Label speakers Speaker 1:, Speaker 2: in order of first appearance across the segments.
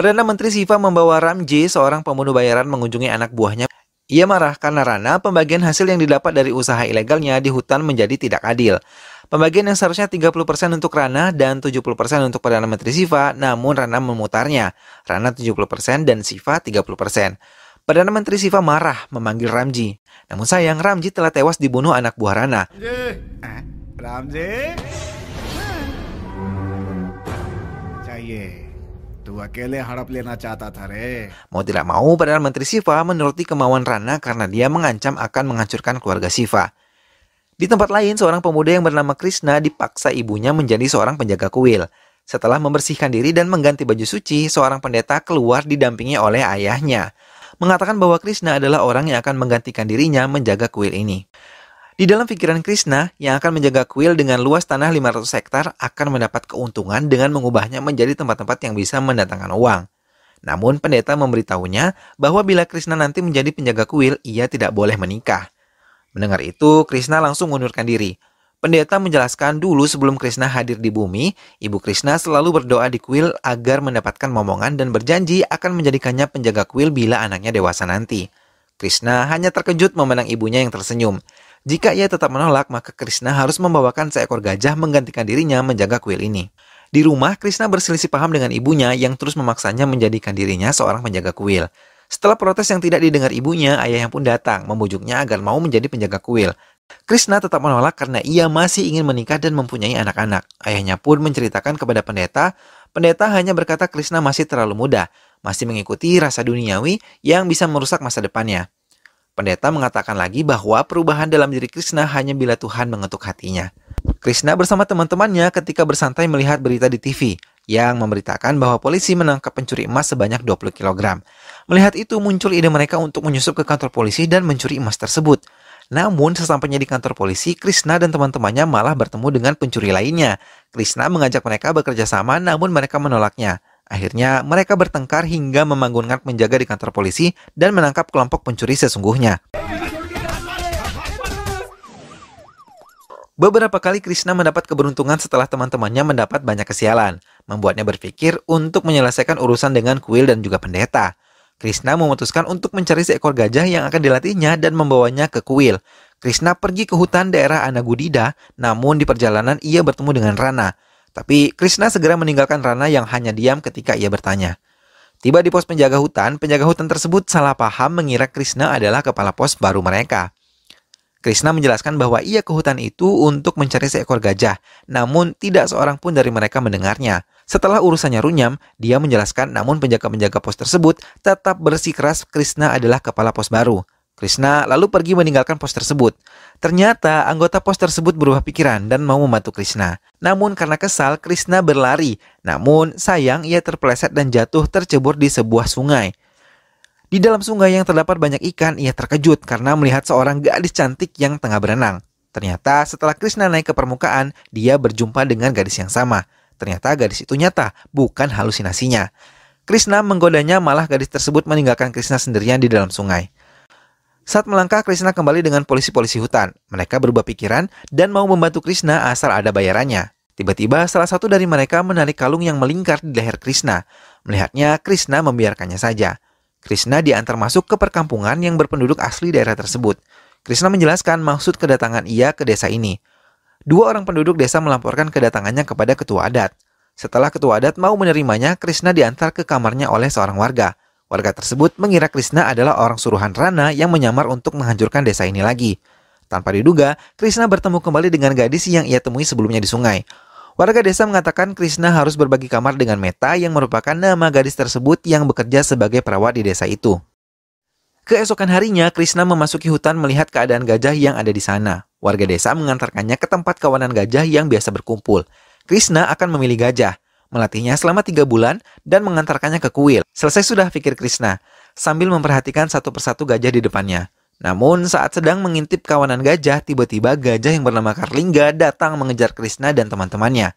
Speaker 1: Perdana Menteri Siva membawa Ramji, seorang pembunuh bayaran mengunjungi anak buahnya. Ia marah karena Rana pembagian hasil yang didapat dari usaha ilegalnya di hutan menjadi tidak adil. Pembagian yang seharusnya 30% untuk Rana dan 70% untuk Perdana Menteri Siva, namun Rana memutarnya. Rana 70% dan Siva 30%. Perdana Menteri Siva marah memanggil Ramji. Namun sayang, Ramji telah tewas dibunuh anak buah Rana. Ramji? Ramji? Ramji? Tu akele harap lena catat था Mau tidak mau, Perdana Menteri Siva menuruti kemauan Rana karena dia mengancam akan menghancurkan keluarga Siva. Di tempat lain, seorang pemuda yang bernama Krishna dipaksa ibunya menjadi seorang penjaga kuil. Setelah membersihkan diri dan mengganti baju suci, seorang pendeta keluar didampingi oleh ayahnya. Mengatakan bahwa Krishna adalah orang yang akan menggantikan dirinya menjaga kuil ini. Di dalam pikiran Krishna, yang akan menjaga kuil dengan luas tanah 500 hektar akan mendapat keuntungan dengan mengubahnya menjadi tempat-tempat yang bisa mendatangkan uang. Namun pendeta memberitahunya bahwa bila Krishna nanti menjadi penjaga kuil, ia tidak boleh menikah. Mendengar itu, Krishna langsung mengundurkan diri. Pendeta menjelaskan dulu sebelum Krishna hadir di bumi, Ibu Krishna selalu berdoa di kuil agar mendapatkan momongan dan berjanji akan menjadikannya penjaga kuil bila anaknya dewasa nanti. Krishna hanya terkejut memenang ibunya yang tersenyum. Jika ia tetap menolak, maka Krishna harus membawakan seekor gajah menggantikan dirinya menjaga kuil ini. Di rumah, Krishna berselisih paham dengan ibunya yang terus memaksanya menjadikan dirinya seorang penjaga kuil. Setelah protes yang tidak didengar ibunya, ayahnya pun datang, membujuknya agar mau menjadi penjaga kuil. Krishna tetap menolak karena ia masih ingin menikah dan mempunyai anak-anak. Ayahnya pun menceritakan kepada pendeta, pendeta hanya berkata Krishna masih terlalu muda, masih mengikuti rasa duniawi yang bisa merusak masa depannya. Pendeta mengatakan lagi bahwa perubahan dalam diri Krishna hanya bila Tuhan mengetuk hatinya. Krishna bersama teman-temannya ketika bersantai melihat berita di TV yang memberitakan bahwa polisi menangkap pencuri emas sebanyak 20 kg. Melihat itu muncul ide mereka untuk menyusup ke kantor polisi dan mencuri emas tersebut. Namun sesampainya di kantor polisi, Krishna dan teman-temannya malah bertemu dengan pencuri lainnya. Krishna mengajak mereka bekerja sama namun mereka menolaknya. Akhirnya, mereka bertengkar hingga membangunkan penjaga di kantor polisi dan menangkap kelompok pencuri sesungguhnya. Beberapa kali Krishna mendapat keberuntungan setelah teman-temannya mendapat banyak kesialan, membuatnya berpikir untuk menyelesaikan urusan dengan kuil dan juga pendeta. Krishna memutuskan untuk mencari seekor gajah yang akan dilatihnya dan membawanya ke kuil. Krishna pergi ke hutan daerah Anagudida, namun di perjalanan ia bertemu dengan Rana. Tapi Krishna segera meninggalkan Rana yang hanya diam ketika ia bertanya. Tiba di pos penjaga hutan, penjaga hutan tersebut salah paham mengira Krishna adalah kepala pos baru mereka. Krishna menjelaskan bahwa ia ke hutan itu untuk mencari seekor gajah, namun tidak seorang pun dari mereka mendengarnya. Setelah urusannya runyam, dia menjelaskan namun penjaga-penjaga pos tersebut tetap bersikeras Krishna adalah kepala pos baru. Krishna lalu pergi meninggalkan pos tersebut. Ternyata anggota pos tersebut berubah pikiran dan mau membantu Krishna. Namun karena kesal, Krishna berlari. Namun sayang ia terpeleset dan jatuh tercebur di sebuah sungai. Di dalam sungai yang terdapat banyak ikan, ia terkejut karena melihat seorang gadis cantik yang tengah berenang. Ternyata setelah Krishna naik ke permukaan, dia berjumpa dengan gadis yang sama. Ternyata gadis itu nyata, bukan halusinasinya. Krishna menggodanya malah gadis tersebut meninggalkan Krishna sendirian di dalam sungai. Saat melangkah, Krishna kembali dengan polisi-polisi hutan. Mereka berubah pikiran dan mau membantu Krishna asal ada bayarannya. Tiba-tiba salah satu dari mereka menarik kalung yang melingkar di leher Krishna. Melihatnya, Krishna membiarkannya saja. Krishna diantar masuk ke perkampungan yang berpenduduk asli daerah tersebut. Krishna menjelaskan maksud kedatangan ia ke desa ini. Dua orang penduduk desa melaporkan kedatangannya kepada ketua adat. Setelah ketua adat mau menerimanya, Krishna diantar ke kamarnya oleh seorang warga. Warga tersebut mengira Krishna adalah orang suruhan Rana yang menyamar untuk menghancurkan desa ini lagi. Tanpa diduga, Krishna bertemu kembali dengan gadis yang ia temui sebelumnya di sungai. Warga desa mengatakan Krishna harus berbagi kamar dengan Meta yang merupakan nama gadis tersebut yang bekerja sebagai perawat di desa itu. Keesokan harinya, Krishna memasuki hutan melihat keadaan gajah yang ada di sana. Warga desa mengantarkannya ke tempat kawanan gajah yang biasa berkumpul. Krishna akan memilih gajah melatihnya selama tiga bulan, dan mengantarkannya ke kuil. Selesai sudah pikir Krishna, sambil memperhatikan satu persatu gajah di depannya. Namun saat sedang mengintip kawanan gajah, tiba-tiba gajah yang bernama Karlingga datang mengejar Krishna dan teman-temannya.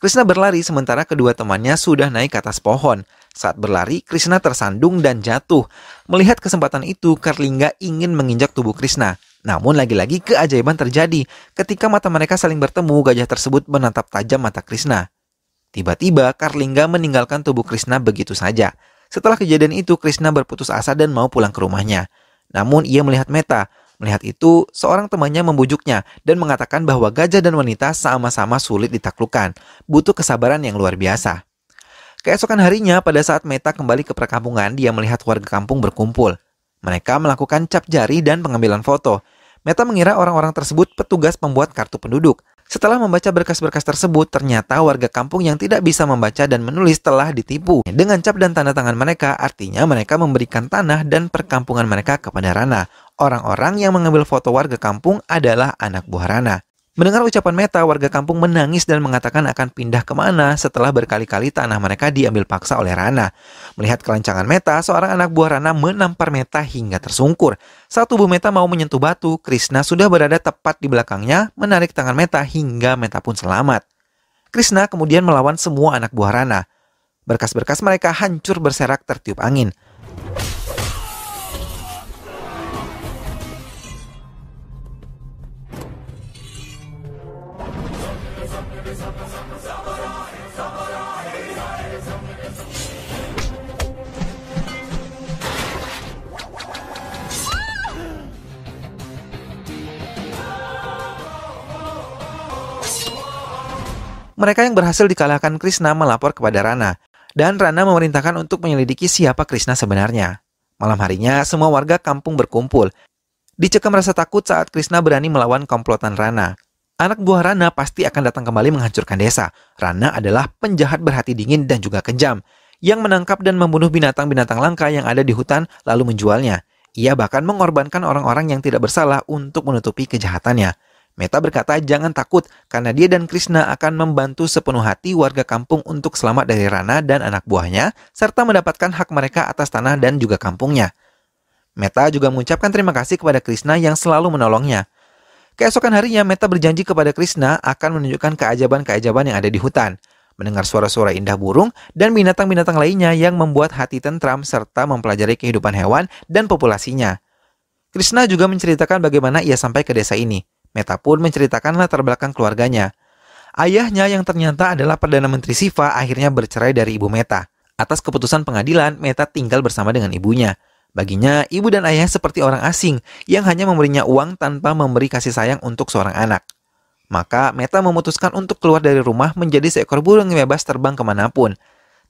Speaker 1: Krishna berlari sementara kedua temannya sudah naik ke atas pohon. Saat berlari, Krishna tersandung dan jatuh. Melihat kesempatan itu, Karlingga ingin menginjak tubuh Krishna. Namun lagi-lagi keajaiban terjadi. Ketika mata mereka saling bertemu, gajah tersebut menatap tajam mata Krishna. Tiba-tiba Karlingga meninggalkan tubuh Krishna begitu saja. Setelah kejadian itu Krishna berputus asa dan mau pulang ke rumahnya. Namun ia melihat Meta. Melihat itu, seorang temannya membujuknya dan mengatakan bahwa gajah dan wanita sama-sama sulit ditaklukkan, butuh kesabaran yang luar biasa. Keesokan harinya, pada saat Meta kembali ke perkampungan, dia melihat warga kampung berkumpul. Mereka melakukan cap jari dan pengambilan foto. Meta mengira orang-orang tersebut petugas pembuat kartu penduduk, setelah membaca berkas-berkas tersebut, ternyata warga kampung yang tidak bisa membaca dan menulis telah ditipu. Dengan cap dan tanda tangan mereka, artinya mereka memberikan tanah dan perkampungan mereka kepada Rana. Orang-orang yang mengambil foto warga kampung adalah anak buah Rana. Mendengar ucapan Meta, warga kampung menangis dan mengatakan akan pindah kemana setelah berkali-kali tanah mereka diambil paksa oleh Rana. Melihat kelancangan Meta, seorang anak buah Rana menampar Meta hingga tersungkur. Saat tubuh Meta mau menyentuh batu, Krishna sudah berada tepat di belakangnya, menarik tangan Meta hingga Meta pun selamat. Krishna kemudian melawan semua anak buah Rana. Berkas-berkas mereka hancur berserak tertiup angin. mereka yang berhasil dikalahkan Krishna melapor kepada Rana, dan Rana memerintahkan untuk menyelidiki siapa Krishna sebenarnya. Malam harinya, semua warga kampung berkumpul. Dicekam rasa takut saat Krishna berani melawan komplotan Rana. Anak buah Rana pasti akan datang kembali menghancurkan desa. Rana adalah penjahat berhati dingin dan juga kejam, yang menangkap dan membunuh binatang-binatang langka yang ada di hutan lalu menjualnya. Ia bahkan mengorbankan orang-orang yang tidak bersalah untuk menutupi kejahatannya. Meta berkata jangan takut karena dia dan Krishna akan membantu sepenuh hati warga kampung untuk selamat dari Rana dan anak buahnya serta mendapatkan hak mereka atas tanah dan juga kampungnya. Meta juga mengucapkan terima kasih kepada Krishna yang selalu menolongnya. Keesokan harinya Meta berjanji kepada Krishna akan menunjukkan keajaiban-keajaiban yang ada di hutan, mendengar suara-suara indah burung dan binatang-binatang lainnya yang membuat hati tentram serta mempelajari kehidupan hewan dan populasinya. Krishna juga menceritakan bagaimana ia sampai ke desa ini. Meta pun menceritakan latar belakang keluarganya. Ayahnya yang ternyata adalah Perdana Menteri Siva akhirnya bercerai dari ibu Meta. Atas keputusan pengadilan, Meta tinggal bersama dengan ibunya. Baginya, ibu dan ayah seperti orang asing yang hanya memberinya uang tanpa memberi kasih sayang untuk seorang anak. Maka Meta memutuskan untuk keluar dari rumah menjadi seekor burung yang bebas terbang kemanapun.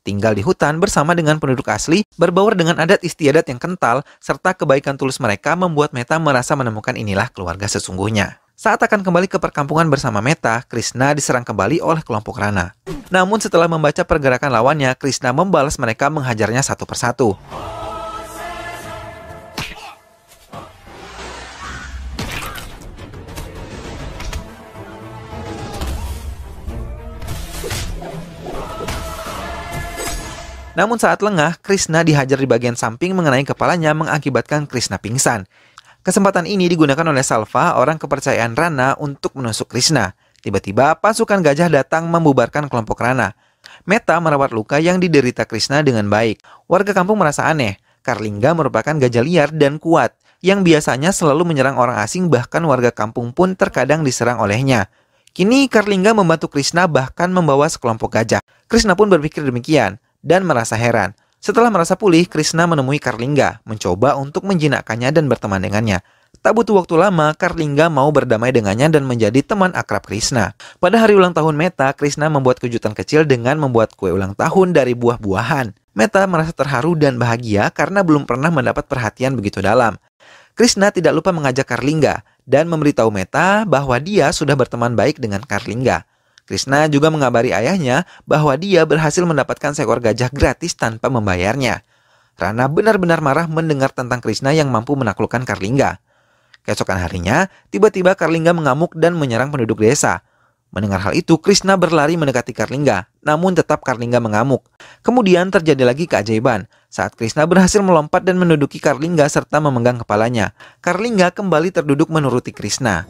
Speaker 1: Tinggal di hutan bersama dengan penduduk asli, berbaur dengan adat istiadat yang kental, serta kebaikan tulus mereka membuat Meta merasa menemukan inilah keluarga sesungguhnya. Saat akan kembali ke perkampungan bersama Meta, Krishna diserang kembali oleh kelompok Rana. Namun setelah membaca pergerakan lawannya, Krishna membalas mereka menghajarnya satu persatu. Namun saat lengah, Krishna dihajar di bagian samping mengenai kepalanya mengakibatkan Krishna pingsan. Kesempatan ini digunakan oleh Salva, orang kepercayaan Rana, untuk menusuk Krishna. Tiba-tiba, pasukan gajah datang membubarkan kelompok Rana. Meta merawat luka yang diderita Krishna dengan baik. Warga kampung merasa aneh. Karlingga merupakan gajah liar dan kuat, yang biasanya selalu menyerang orang asing bahkan warga kampung pun terkadang diserang olehnya. Kini Karlingga membantu Krishna bahkan membawa sekelompok gajah. Krishna pun berpikir demikian dan merasa heran. Setelah merasa pulih, Krishna menemui Karlingga, mencoba untuk menjinakkannya dan berteman dengannya. Tak butuh waktu lama, Karlingga mau berdamai dengannya dan menjadi teman akrab Krishna. Pada hari ulang tahun Meta, Krishna membuat kejutan kecil dengan membuat kue ulang tahun dari buah-buahan. Meta merasa terharu dan bahagia karena belum pernah mendapat perhatian begitu dalam. Krishna tidak lupa mengajak Karlingga dan memberitahu Meta bahwa dia sudah berteman baik dengan Karlingga. Krishna juga mengabari ayahnya bahwa dia berhasil mendapatkan seekor gajah gratis tanpa membayarnya. Rana benar-benar marah mendengar tentang Krishna yang mampu menaklukkan Karlingga. Keesokan harinya, tiba-tiba Karlingga mengamuk dan menyerang penduduk desa. Mendengar hal itu, Krishna berlari mendekati Karlingga, namun tetap Karlingga mengamuk. Kemudian terjadi lagi keajaiban, saat Krishna berhasil melompat dan menduduki Karlingga serta memegang kepalanya. Karlingga kembali terduduk menuruti Krishna.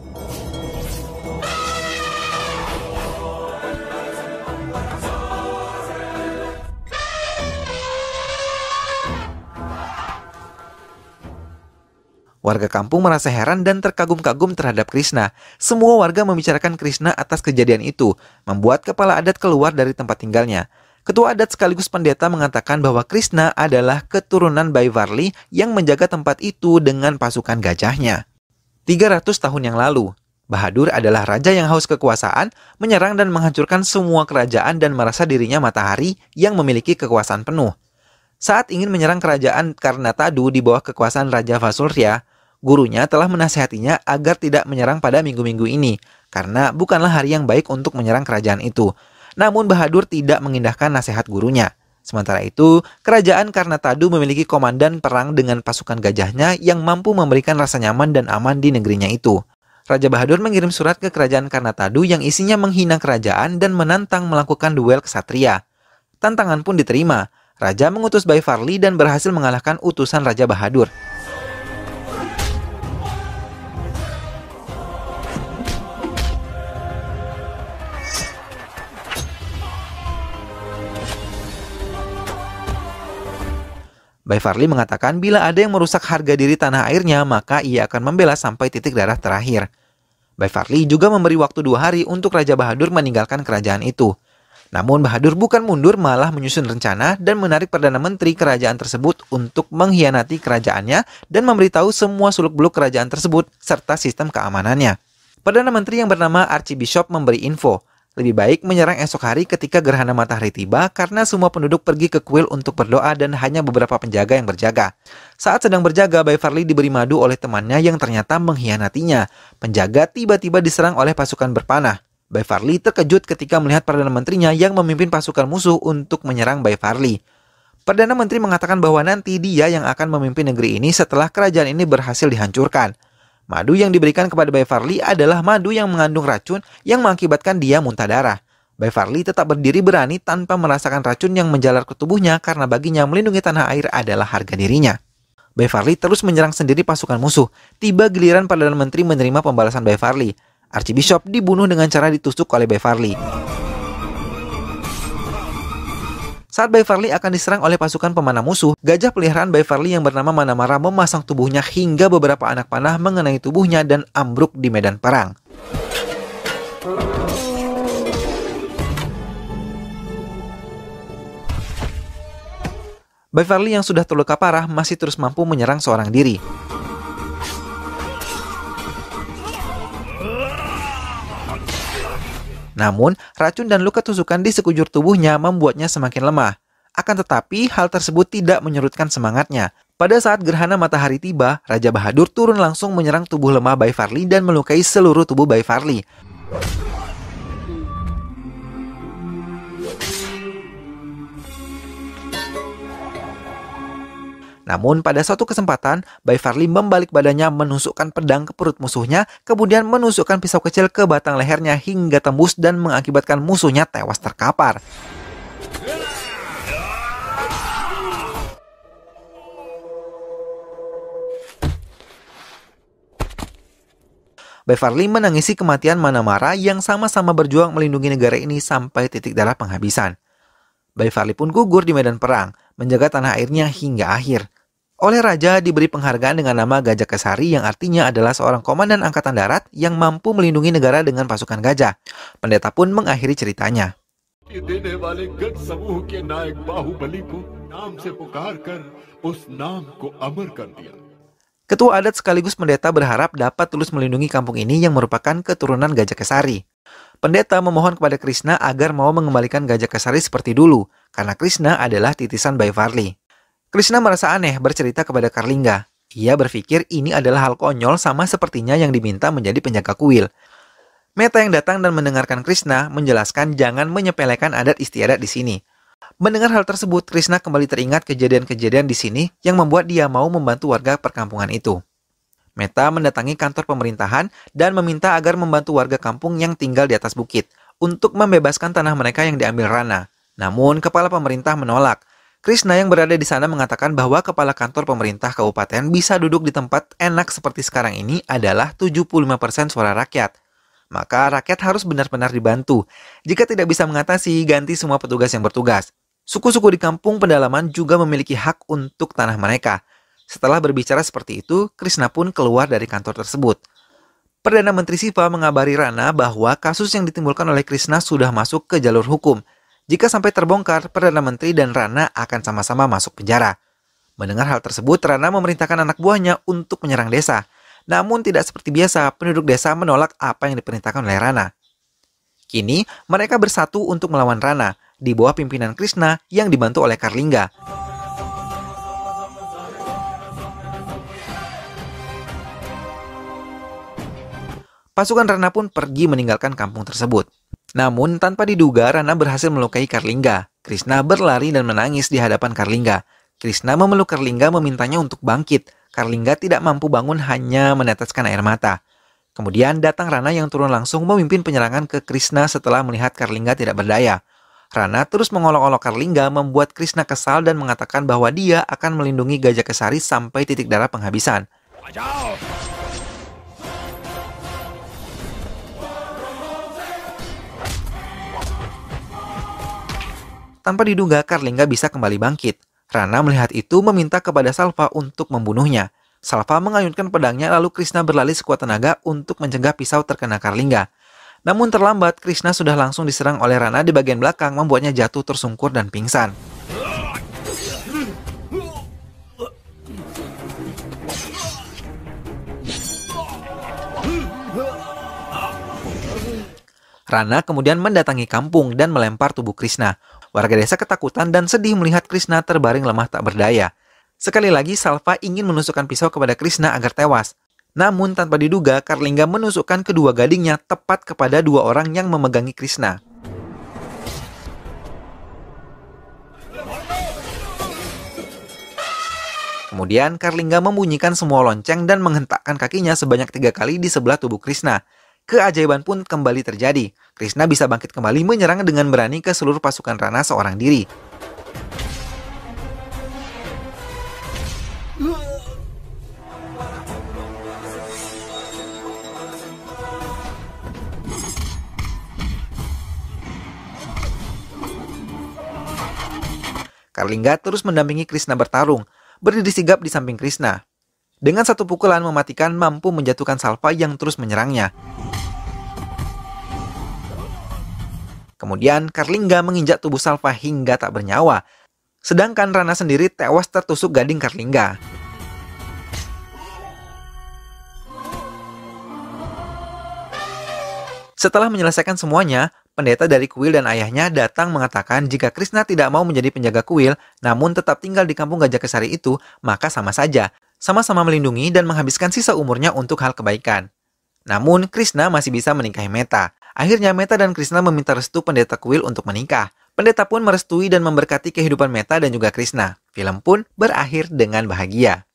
Speaker 1: Warga kampung merasa heran dan terkagum-kagum terhadap Krishna. Semua warga membicarakan Krishna atas kejadian itu, membuat kepala adat keluar dari tempat tinggalnya. Ketua adat sekaligus pendeta mengatakan bahwa Krishna adalah keturunan Bayi Varli yang menjaga tempat itu dengan pasukan gajahnya. 300 tahun yang lalu, Bahadur adalah raja yang haus kekuasaan, menyerang dan menghancurkan semua kerajaan dan merasa dirinya matahari yang memiliki kekuasaan penuh. Saat ingin menyerang kerajaan Karnatadu di bawah kekuasaan Raja Vasulya, gurunya telah menasehatinya agar tidak menyerang pada minggu-minggu ini, karena bukanlah hari yang baik untuk menyerang kerajaan itu. Namun Bahadur tidak mengindahkan nasihat gurunya. Sementara itu, kerajaan Karnatadu memiliki komandan perang dengan pasukan gajahnya yang mampu memberikan rasa nyaman dan aman di negerinya itu. Raja Bahadur mengirim surat ke kerajaan Karnatadu yang isinya menghina kerajaan dan menantang melakukan duel kesatria. Tantangan pun diterima. Raja mengutus Farli dan berhasil mengalahkan utusan Raja Bahadur. Bay Farley mengatakan bila ada yang merusak harga diri tanah airnya, maka ia akan membela sampai titik darah terakhir. Bay Farley juga memberi waktu dua hari untuk Raja Bahadur meninggalkan kerajaan itu. Namun Bahadur bukan mundur malah menyusun rencana dan menarik Perdana Menteri kerajaan tersebut untuk mengkhianati kerajaannya dan memberitahu semua suluk-beluk kerajaan tersebut serta sistem keamanannya. Perdana Menteri yang bernama Archbishop memberi info lebih baik menyerang esok hari ketika gerhana matahari tiba karena semua penduduk pergi ke kuil untuk berdoa dan hanya beberapa penjaga yang berjaga. Saat sedang berjaga, Bay Farli diberi madu oleh temannya yang ternyata mengkhianatinya. Penjaga tiba-tiba diserang oleh pasukan berpanah. Bay Farli terkejut ketika melihat Perdana Menterinya yang memimpin pasukan musuh untuk menyerang Bay Farli. Perdana Menteri mengatakan bahwa nanti dia yang akan memimpin negeri ini setelah kerajaan ini berhasil dihancurkan. Madu yang diberikan kepada Bay Farley adalah madu yang mengandung racun yang mengakibatkan dia muntah darah. Bay Farley tetap berdiri berani tanpa merasakan racun yang menjalar ke tubuhnya karena baginya melindungi tanah air adalah harga dirinya. Bay Farley terus menyerang sendiri pasukan musuh. Tiba giliran Perdana Menteri menerima pembalasan Bay Farley. Archbishop dibunuh dengan cara ditusuk oleh Bay Farley. Saat Beverly akan diserang oleh pasukan pemanah musuh, gajah peliharaan Beverly yang bernama Manamara memasang tubuhnya hingga beberapa anak panah mengenai tubuhnya dan ambruk di medan perang. Beverly yang sudah terluka parah masih terus mampu menyerang seorang diri. Namun, racun dan luka tusukan di sekujur tubuhnya membuatnya semakin lemah. Akan tetapi, hal tersebut tidak menyurutkan semangatnya. Pada saat gerhana matahari tiba, Raja Bahadur turun langsung menyerang tubuh lemah Bai Farli dan melukai seluruh tubuh Bai Farli. Namun pada suatu kesempatan, Bai Farli membalik badannya menusukkan pedang ke perut musuhnya, kemudian menusukkan pisau kecil ke batang lehernya hingga tembus dan mengakibatkan musuhnya tewas terkapar. Beverly menangisi kematian Manamara yang sama-sama berjuang melindungi negara ini sampai titik darah penghabisan. Beverly pun gugur di medan perang, menjaga tanah airnya hingga akhir. Oleh raja diberi penghargaan dengan nama Gajah Kesari yang artinya adalah seorang komandan angkatan darat yang mampu melindungi negara dengan pasukan gajah. Pendeta pun mengakhiri ceritanya. Ketua adat sekaligus pendeta berharap dapat tulus melindungi kampung ini yang merupakan keturunan Gajah Kesari. Pendeta memohon kepada Krishna agar mau mengembalikan Gajah Kesari seperti dulu, karena Krishna adalah titisan Bai Farley. Krishna merasa aneh bercerita kepada Karlingga. Ia berpikir ini adalah hal konyol sama sepertinya yang diminta menjadi penjaga kuil. Meta yang datang dan mendengarkan Krishna menjelaskan jangan menyepelekan adat istiadat di sini. Mendengar hal tersebut, Krishna kembali teringat kejadian-kejadian di sini yang membuat dia mau membantu warga perkampungan itu. Meta mendatangi kantor pemerintahan dan meminta agar membantu warga kampung yang tinggal di atas bukit untuk membebaskan tanah mereka yang diambil Rana. Namun, kepala pemerintah menolak Krishna yang berada di sana mengatakan bahwa kepala kantor pemerintah kabupaten bisa duduk di tempat enak seperti sekarang ini adalah 75% suara rakyat. Maka rakyat harus benar-benar dibantu. Jika tidak bisa mengatasi, ganti semua petugas yang bertugas. Suku-suku di kampung pedalaman juga memiliki hak untuk tanah mereka. Setelah berbicara seperti itu, Krishna pun keluar dari kantor tersebut. Perdana Menteri Siva mengabari Rana bahwa kasus yang ditimbulkan oleh Krishna sudah masuk ke jalur hukum – jika sampai terbongkar, Perdana Menteri dan Rana akan sama-sama masuk penjara. Mendengar hal tersebut, Rana memerintahkan anak buahnya untuk menyerang desa. Namun tidak seperti biasa, penduduk desa menolak apa yang diperintahkan oleh Rana. Kini, mereka bersatu untuk melawan Rana di bawah pimpinan Krishna yang dibantu oleh Karlingga. Pasukan Rana pun pergi meninggalkan kampung tersebut. Namun, tanpa diduga Rana berhasil melukai Karlingga. Krishna berlari dan menangis di hadapan Karlingga. Krishna memeluk Karlingga memintanya untuk bangkit. Karlingga tidak mampu bangun hanya meneteskan air mata. Kemudian datang Rana yang turun langsung memimpin penyerangan ke Krishna setelah melihat Karlingga tidak berdaya. Rana terus mengolok-olok Karlingga membuat Krishna kesal dan mengatakan bahwa dia akan melindungi Gajah Kesari sampai titik darah penghabisan. Wajah! Tanpa diduga, Karlingga bisa kembali bangkit. Rana melihat itu meminta kepada Salva untuk membunuhnya. Salva mengayunkan pedangnya lalu Krishna berlari sekuat tenaga untuk mencegah pisau terkena Karlingga. Namun terlambat, Krishna sudah langsung diserang oleh Rana di bagian belakang membuatnya jatuh tersungkur dan pingsan. Rana kemudian mendatangi kampung dan melempar tubuh Krishna. Warga desa ketakutan dan sedih melihat Krishna terbaring lemah tak berdaya. Sekali lagi, Salva ingin menusukkan pisau kepada Krishna agar tewas. Namun tanpa diduga, Karlingga menusukkan kedua gadingnya tepat kepada dua orang yang memegangi Krishna. Kemudian Karlingga membunyikan semua lonceng dan menghentakkan kakinya sebanyak tiga kali di sebelah tubuh Krishna. Keajaiban pun kembali terjadi. Krishna bisa bangkit kembali menyerang dengan berani ke seluruh pasukan Rana seorang diri. Karlingga terus mendampingi Krishna bertarung, berdiri sigap di samping Krishna. Dengan satu pukulan mematikan mampu menjatuhkan Salva yang terus menyerangnya. Kemudian Karlingga menginjak tubuh Salva hingga tak bernyawa. Sedangkan Rana sendiri tewas tertusuk gading Karlingga. Setelah menyelesaikan semuanya, pendeta dari kuil dan ayahnya datang mengatakan jika Krishna tidak mau menjadi penjaga kuil, namun tetap tinggal di kampung Gajah Kesari itu, maka sama saja, sama-sama melindungi dan menghabiskan sisa umurnya untuk hal kebaikan. Namun, Krishna masih bisa menikahi Meta. Akhirnya Meta dan Krishna meminta restu pendeta Kuil untuk menikah. Pendeta pun merestui dan memberkati kehidupan Meta dan juga Krishna. Film pun berakhir dengan bahagia.